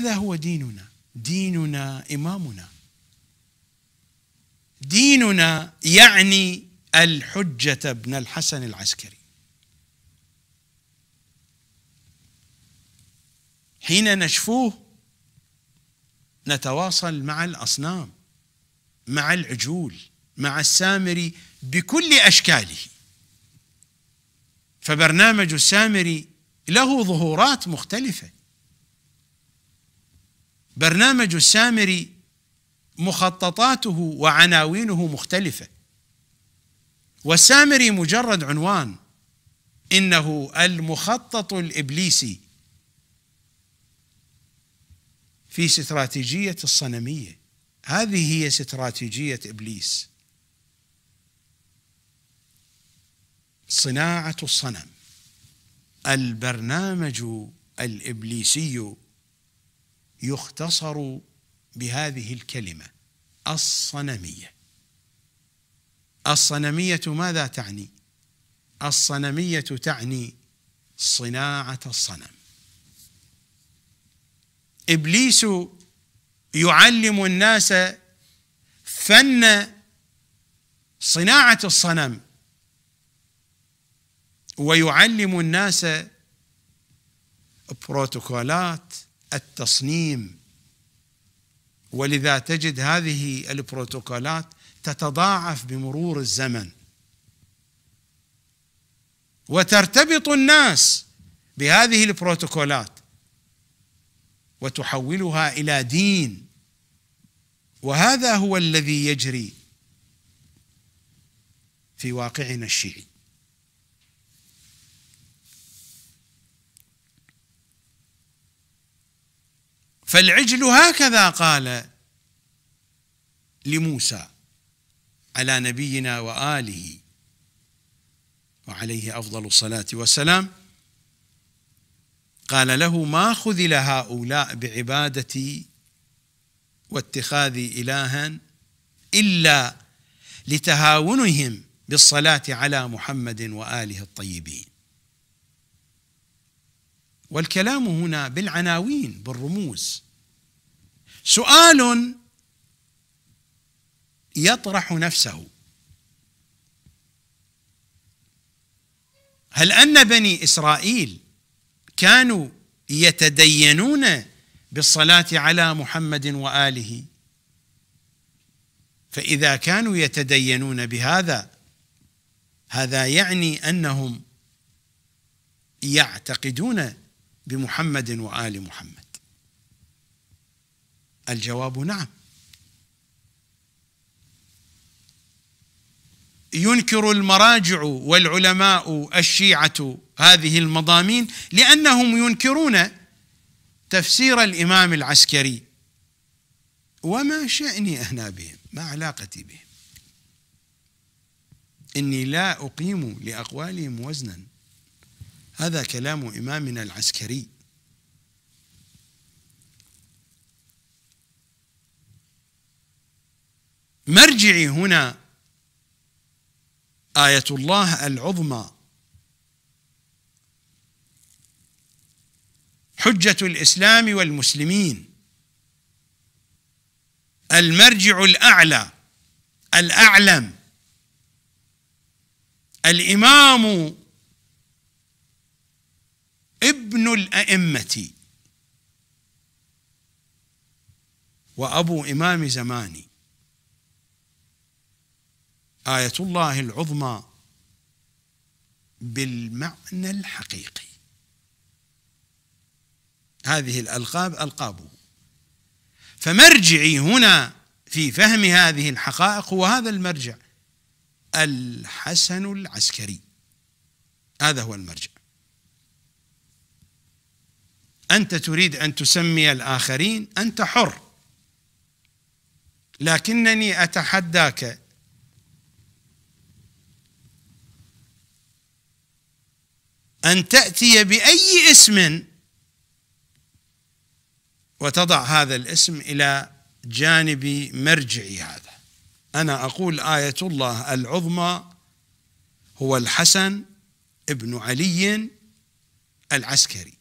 هذا هو ديننا ديننا إمامنا ديننا يعني الحجة ابن الحسن العسكري حين نشفوه نتواصل مع الأصنام مع العجول مع السامري بكل أشكاله فبرنامج السامري له ظهورات مختلفه برنامج السامري مخططاته وعناوينه مختلفه والسامري مجرد عنوان انه المخطط الابليسي في استراتيجيه الصنميه هذه هي استراتيجيه ابليس صناعه الصنم البرنامج الابليسي يختصر بهذه الكلمه الصنميه الصنميه ماذا تعني الصنميه تعني صناعه الصنم ابليس يعلم الناس فن صناعه الصنم ويعلم الناس بروتوكولات التصنيم ولذا تجد هذه البروتوكولات تتضاعف بمرور الزمن وترتبط الناس بهذه البروتوكولات وتحولها الى دين وهذا هو الذي يجري في واقعنا الشيعي فالعجل هكذا قال لموسى على نبينا واله وعليه افضل الصلاه والسلام قال له ما خذل هؤلاء بعبادتي واتخاذي الها الا لتهاونهم بالصلاه على محمد واله الطيبين والكلام هنا بالعناوين بالرموز سؤال يطرح نفسه هل ان بني اسرائيل كانوا يتدينون بالصلاه على محمد واله فاذا كانوا يتدينون بهذا هذا يعني انهم يعتقدون بمحمد وآل محمد الجواب نعم ينكر المراجع والعلماء الشيعة هذه المضامين لأنهم ينكرون تفسير الإمام العسكري وما شأني أهنا بهم ما علاقتي بهم إني لا أقيم لأقوالهم وزنا هذا كلام إمامنا العسكري مرجعي هنا آية الله العظمى حجة الإسلام والمسلمين المرجع الأعلى الأعلم الإمام ابن الأئمة وأبو إمام زماني آية الله العظمى بالمعنى الحقيقي هذه الألقاب ألقابه فمرجعي هنا في فهم هذه الحقائق هو هذا المرجع الحسن العسكري هذا هو المرجع انت تريد ان تسمي الاخرين انت حر لكنني اتحداك ان تاتي باي اسم وتضع هذا الاسم الى جانب مرجعي هذا انا اقول ايه الله العظمى هو الحسن ابن علي العسكري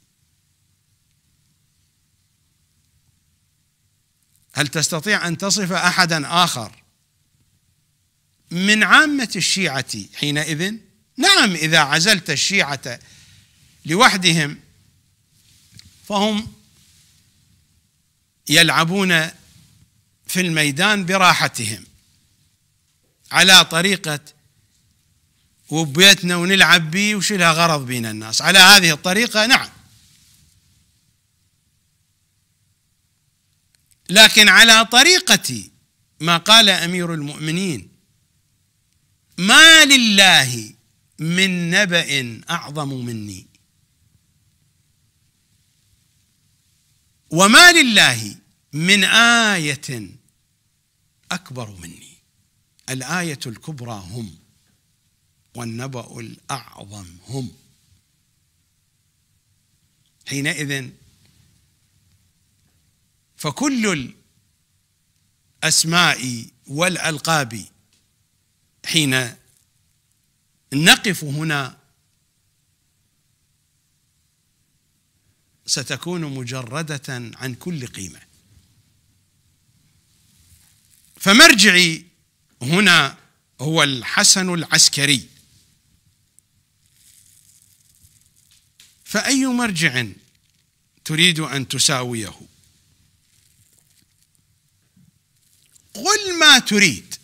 هل تستطيع أن تصف أحدا آخر من عامة الشيعة حينئذ نعم إذا عزلت الشيعة لوحدهم فهم يلعبون في الميدان براحتهم على طريقة وبيتنا ونلعب بيه وشلها غرض بين الناس على هذه الطريقة نعم لكن على طريقة ما قال امير المؤمنين ما لله من نبأ اعظم مني وما لله من آية أكبر مني الآية الكبرى هم والنبأ الأعظم هم حينئذ فكل الأسماء والألقاب حين نقف هنا ستكون مجردة عن كل قيمة فمرجعي هنا هو الحسن العسكري فأي مرجع تريد أن تساويه تريد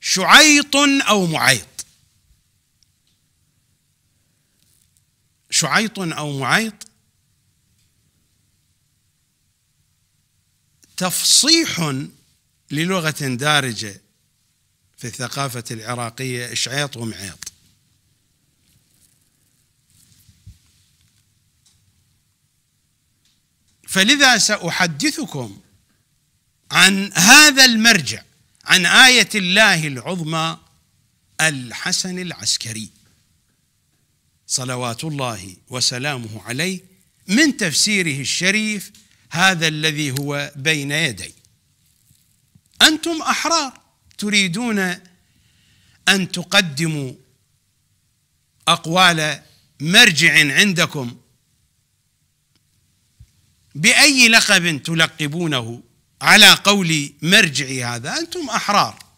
شعيط او معيط شعيط او معيط تفصيح للغه دارجه في الثقافه العراقيه شعيط ومعيط فلذا ساحدثكم عن هذا المرجع عن آية الله العظمى الحسن العسكري صلوات الله وسلامه عليه من تفسيره الشريف هذا الذي هو بين يدي أنتم أحرار تريدون أن تقدموا أقوال مرجع عندكم بأي لقب تلقبونه على قول مرجعي هذا أنتم أحرار